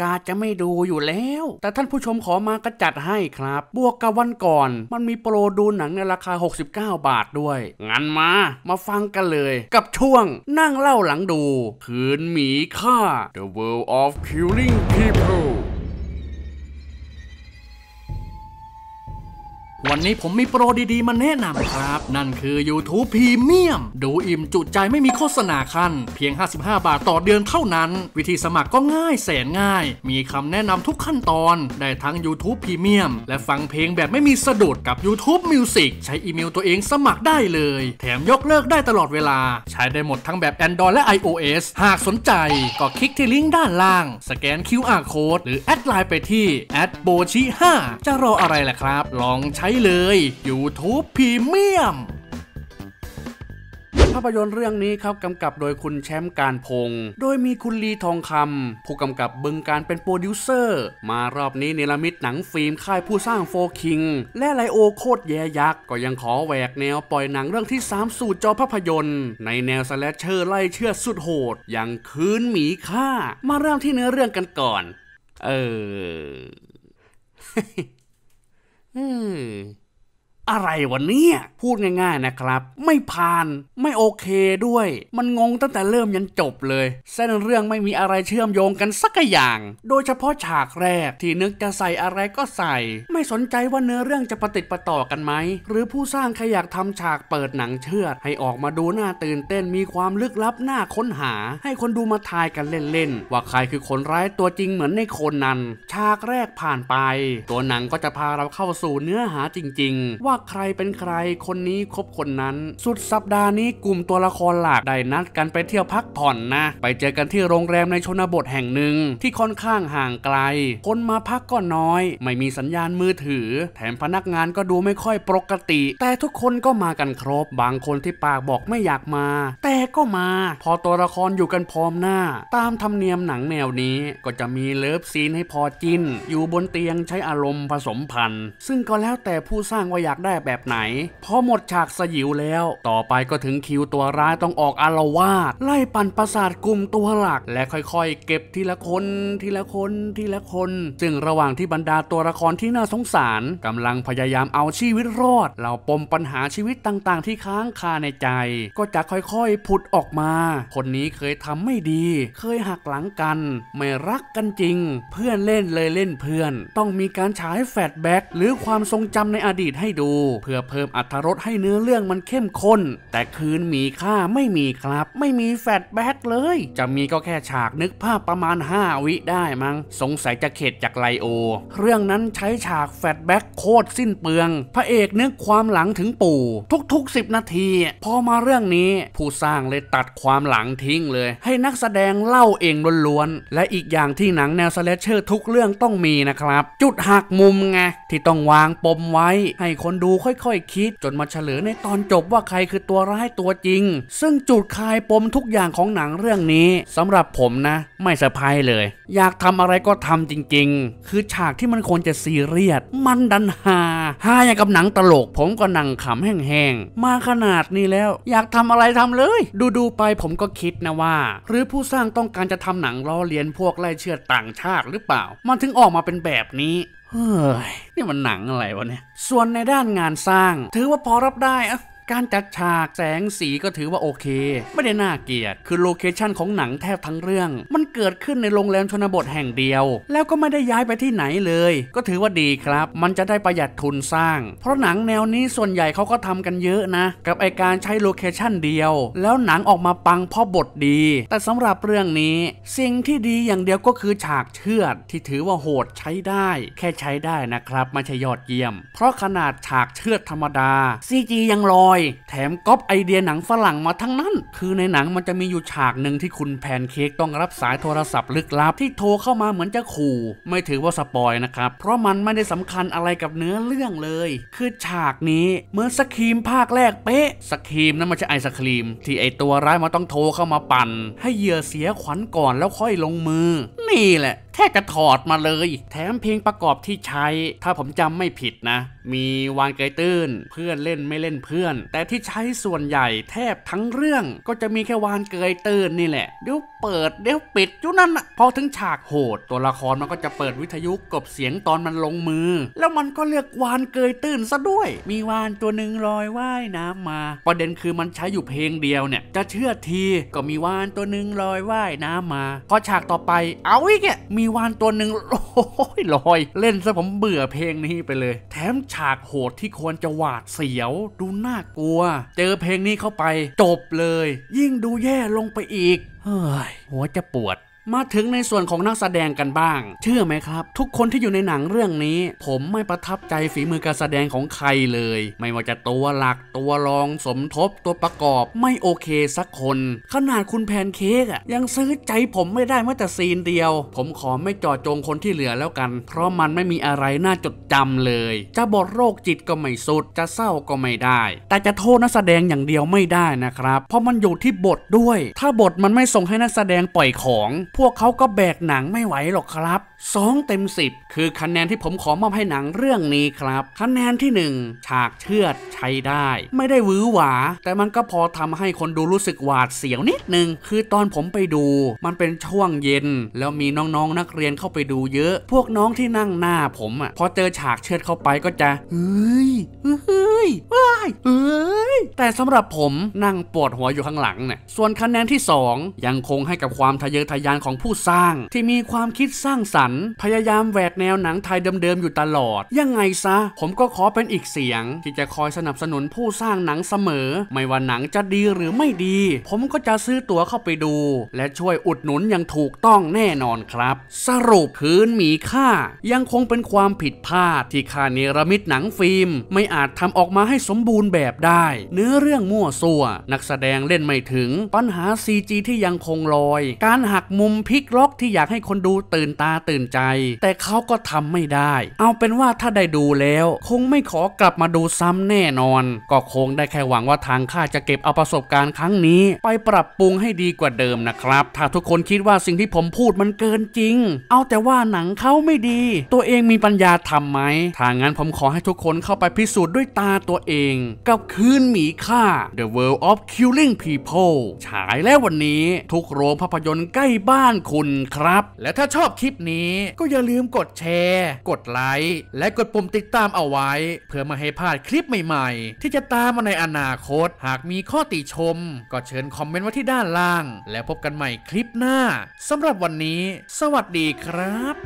กาจะไม่ดูอยู่แล้ว แต่ท่านผู้ชมขอมาก็จัดให้ครับ บวกกับวันก่อน มันมีโปรดูหนังในราคา 69 บาทด้วย งั้นมามาฟังกันเลย กับช่วงนั่งเล่าหลังดู คืนหมีค่า The World of Killing People ันนี้ผมมีโปรดีๆ มาแนะนำครับ นั่นคือ YouTube รีเมียมดูอิ่มจุใจไม่มีโฆษณาคันเพียง 55 บาทต่อเดือนเท่านั้น วิธีสมัครก็ง่ายแสนง่าย มีคำแนะนำทุกขั้นตอนได้ทั้ง YouTube รีเมียมและฟังเพลงแบบไม่มีสะดุดกับ YouTube Music ใช้อีเมลตัวเองสมัครได้เลย แถมยกเลิกได้ตลอดเวลาใช้ได้หมดทั้งแบบ Android และ iOS หากสนใจก็คลิกที่ลิงก์ด้านล่างสแกน QR Code หรือแอดไลน์ไปที่ b o c h i 5จะรออะไรล่ะครับ ลองใช้เลย YouTube ี r e m i u ภาพยนตร์เรื่องนี้ครับกำกับโดยคุณแชมป์การพง์โดยมีคุณลีทองคำผู้กำกับบึงการเป็นโปรดิวเซอร์ มารอบนี้เนลมิตหนังฟิล์มค่ายผู้สร้างโฟคิง และไลโอโคตรแย่ยักษ์ ก็ยังขอแหวกแนวปล่อยหนังเรื่องที่ 3 สูตรจอภาพยนตร์ในแนวสแลชเชอร์ไล่เชือดสุดโหด อย่างคืนหมีฆ่า มาเริ่มที่เนื้อเรื่องกันก่อน เอออะไรวะเนี่ย พูดง่ายๆนะครับ ไม่ผ่านไม่โอเคด้วย มันงงตั้งแต่เริ่มยันจบเลยเส้นเรื่องไม่มีอะไรเชื่อมโยงกันสักอย่าง โดยเฉพาะฉากแรกที่นึกจะใส่อะไรก็ใส่ ไม่สนใจว่าเนื้อเรื่องจะประติดประต่อกันไหมหรือผู้สร้างใครอยากทำฉากเปิดหนังเชือด ให้ออกมาดูน่าตื่นเต้นมีความลึกลับน่าค้นหาให้คนดูมาทายกันเล่นๆว่าใครคือคนร้ายตัวจริงเหมือนในโคนนั้นฉากแรกผ่านไป ตัวหนังก็จะพาเราเข้าสู่เนื้อหาจริงๆว่าว่าใครเป็นใครคนนี้คบคนนั้น สุดสัปดาห์นี้กลุ่มตัวละครหลักได้นัดกันไปเที่ยวพักผ่อนนะ ไปเจอกันที่โรงแรมในชนบทแห่งหนึ่งที่ค่อนข้างห่างไกล คนมาพักก็น้อย ไม่มีสัญญาณมือถือ แถมพนักงานก็ดูไม่ค่อยปกติ แต่ทุกคนก็มากันครบ บางคนที่ปากบอกไม่อยากมา แต่ก็มา พอตัวละครอยู่กันพร้อมหน้า ตามธรรมเนียมหนังแนวนี้ก็จะมีเลิฟซีนให้พอจินอยู่บนเตียงใช้อารมณ์ผสมพันธ์ซึ่งก็แล้วแต่ผู้สร้างว่าอยากได้แบบไหน พอหมดฉากสยิวแล้ว ต่อไปก็ถึงคิวตัวร้ายต้องออกอารวาสไล่ปั่นประสาทกลุ่มตัวหลักและค่อยๆเก็บทีละคนทีละคนทีละคนซึ่งระหว่างที่บรรดาตัวละครที่น่าสงสารกำลังพยายามเอาชีวิตรอด เราปมปัญหาชีวิตต่างๆ ที่ค้างคาในใจ ก็จะค่อยๆ ผุดออกมา คนนี้เคยทำไม่ดี เคยหักหลังกันไม่รักกันจริง เพื่อนเล่นเลยเล่นเพื่อน ต้องมีการฉายแฟลชแบ็กหรือความทรงจำในอดีตให้ดูเพื่อเพิ่มอรรถรสให้เนื้อเรื่องมันเข้มข้น แต่คืนมีค่าไม่มีครับไม่มีแฟลชแบ็กเลย จะมีก็แค่ฉากนึกภาพประมาณ 5 วิได้มั้งสงสัยจะเข็ดจากไลโอเรื่องนั้นใช้ฉากแฟลชแบ็กโคตรสิ้นเปลืองพระเอกนึกความหลังถึงปู่ทุก ๆ 10 นาที พอมาเรื่องนี้ ผู้สร้างเลยตัดความหลังทิ้งเลย ให้นักแสดงเล่าเองล้วนๆ และอีกอย่างที่หนังแนวสแลชเชอร์ทุกเรื่องต้องมีนะครับจุดหักมุมไงที่ต้องวางปมไว้ให้คนดดูค่อยๆ คิดจนมาเฉลยในตอนจบว่าใครคือตัวร้ายตัวจริง ซึ่งจุดคลายปมทุกอย่างของหนังเรื่องนี้ สำหรับผมนะไม่สะพรยเลย อยากทำอะไรก็ทำจริงๆ คือฉากที่มันควรจะซีเรียสมันดันหาฮาอย่างกับหนังตลกผมก็นั่งขำแห้งๆ มาขนาดนี้แล้ว อยากทำอะไรทำเลย ดูๆไปผมก็คิดนะว่า หรือผู้สร้างต้องการจะทำหนังล้อเลียนพวกไล่เชือดต่างชาติหรือเปล่า มันถึงออกมาเป็นแบบนี้ เฮ้ยนี่มันหนังอะไรวะเนี่ย ส่วนในด้านงานสร้าง ถือว่าพอรับได้อะการจัดฉากแสงสีก็ถือว่าโอเค ไม่ได้น่าเกลียด คือโลเคชันของหนังแทบทั้งเรื่อง มันเกิดขึ้นในโรงแรมชนบทแห่งเดียว แล้วก็ไม่ได้ย้ายไปที่ไหนเลย ก็ถือว่าดีครับ มันจะได้ประหยัดทุนสร้าง เพราะหนังแนวนี้ส่วนใหญ่เขาก็ทำกันเยอะนะ กับไอการใช้โลเคชันเดียว แล้วหนังออกมาปังเพราะบทดี แต่สำหรับเรื่องนี้สิ่งที่ดีอย่างเดียวก็คือฉากเชือดที่ถือว่าโหดใช้ได้ แค่ใช้ได้นะครับไม่ใช่ยอดเยี่ยม เพราะขนาดฉากเชือดธรรมดาซีจียังรออยแถมก๊อปไอเดียหนังฝรั่งมาทั้งนั้น คือในหนังมันจะมีอยู่ฉากหนึ่งที่คุณแพนเค้กต้องรับสายโทรศัพท์ ลึกลับที่โทรเข้ามาเหมือนจะขู่ ไม่ถือว่าสปอยนะครับ เพราะมันไม่ได้สำคัญอะไรกับเนื้อเรื่องเลย คือฉากนี้เหมือนสครีมภาคแรกเป๊ะ สครีมนั้นมันจะไอสครีม ที่ไอตัวร้ายมาต้องโทรเข้ามาปั่นให้เหยื่อเสียขวัญก่อนแล้วค่อยลงมือ นี่แหละแทบจะถอดมาเลย แถมเพลงประกอบที่ใช้ถ้าผมจำไม่ผิดนะ มีวานเกยตื้นเพื่อนเล่นไม่เล่นเพื่อน แต่ที่ใช้ส่วนใหญ่แทบทั้งเรื่องก็จะมีแค่วานเกยตื้นนี่แหละเดี๋ยวเปิดเดี๋ยวปิดอยู่นั่นนะพอถึงฉากโหด ตัวละครมันก็จะเปิดวิทยุกบเสียงตอนมันลงมือ แล้วมันก็เลือกวานเกยตื้นซะด้วย มีวานตัวหนึ่งลอยว่ายน้ำมาประเด็นคือมันใช้อยู่เพลงเดียวเนี่ย จะเชื่อทีก็มีวานตัวหนึ่งลอยว่ายน้ำมาพอฉากต่อไปเอาอีกเนี่ยมีมีวานตัวหนึ่งโอ้ยลอย เล่นซะผมเบื่อเพลงนี้ไปเลย แถมฉากโหดที่ควรจะหวาดเสียวดูน่ากลัว เจอเพลงนี้เข้าไป จบเลย ยิ่งดูแย่ลงไปอีกเฮ้ยหัวจะปวดมาถึงในส่วนของนักแสดงกันบ้าง เชื่อไหมครับ ทุกคนที่อยู่ในหนังเรื่องนี้ ผมไม่ประทับใจฝีมือการแสดงของใครเลย ไม่ว่าจะตัวหลัก ตัวรอง สมทบ ตัวประกอบ ไม่โอเคสักคน ขนาดคุณแพนเค้กอะยังซื้อใจผมไม่ได้แม้แต่ซีนเดียว ผมขอไม่จอดจงคนที่เหลือแล้วกัน เพราะมันไม่มีอะไรน่าจดจำเลย จะบทโรคจิตก็ไม่สุดจะเศร้าก็ไม่ได้ แต่จะโทษนักแสดงอย่างเดียวไม่ได้นะครับ เพราะมันอยู่ที่บทด้วย ถ้าบทมันไม่ส่งให้นักแสดงปล่อยของพวกเขาก็แบกหนังไม่ไหวหรอกครับ2เต็ม10คือคะแนนที่ผมขอมอบให้หนังเรื่องนี้ครับ คะแนนที่ 1 ฉากเชือดใช้ได้ ไม่ได้วือหวา แต่มันก็พอทำให้คนดูรู้สึกหวาดเสียวนิดนึง คือตอนผมไปดู มันเป็นช่วงเย็น แล้วมีน้องๆนนักเรียนเข้าไปดูเยอะ พวกน้องที่นั่งหน้าผมอ่ะพอเจอฉากเชือดเข้าไปก็จะเฮ้ยเฮ้ยว้ายเอ้ยแต่สำหรับผมนั่งปวดหัวอยู่ข้างหลังเนี่ยส่วนคะแนนที่ 2 ยังคงให้กับความทะเยอทะยานของผู้สร้าง ที่มีความคิดสร้างสรรค์นพยายามแหวกแนวหนังไทยเดิมๆอยู่ตลอด ยังไงซะ ผมก็ขอเป็นอีกเสียง ที่จะคอยสนับสนุนผู้สร้างหนังเสมอ ไม่ว่าหนังจะดีหรือไม่ดี ผมก็จะซื้อตั๋วเข้าไปดูและช่วยอุดหนุนอย่างถูกต้องแน่นอนครับ สรุปคืนหมีค่า ยังคงเป็นความผิดพลาดที่ค่าเนรมิตหนังฟิล์มไม่อาจทำออกมาให้สมบูรณ์แบบได้ เนื้อเรื่องมั่วซั่วนักแสดงเล่นไม่ถึงปัญหา CG ที่ยังคงลอย การหักมุมพลิกล็อกที่อยากให้คนดูตื่นตาตื่นื่นใจ แต่เขาก็ทำไม่ได้ เอาเป็นว่าถ้าได้ดูแล้ว คงไม่ขอกลับมาดูซ้ำแน่นอน ก็คงได้แค่หวังว่าทางข้าจะเก็บเอาประสบการณ์ครั้งนี้ ไปปรับปรุงให้ดีกว่าเดิมนะครับ ถ้าทุกคนคิดว่าสิ่งที่ผมพูดมันเกินจริง เอาแต่ว่าหนังเขาไม่ดี ตัวเองมีปัญญาทำไหม ทางั้นผมขอให้ทุกคนเข้าไปพิสูจน์ด้วยตาตัวเอง กับคืนหมีค่า The World of Killing People ฉายแล้ววันนี้ทุกโรงภาพยนตร์ใกล้บ้านคุณครับ และถ้าชอบคลิปนี้ี้ก็อย่าลืมกดแชร์ กดไลค์ และกดปุ่มติดตามเอาไว้ เพื่อมาให้พลาดคลิปใหม่ ๆ ที่จะตามมาในอนาคต หากมีข้อติชม ก็เชิญคอมเมนต์ไว้ที่ด้านล่าง แล้วพบกันใหม่คลิปหน้าสำหรับวันนี้ สวัสดีครับ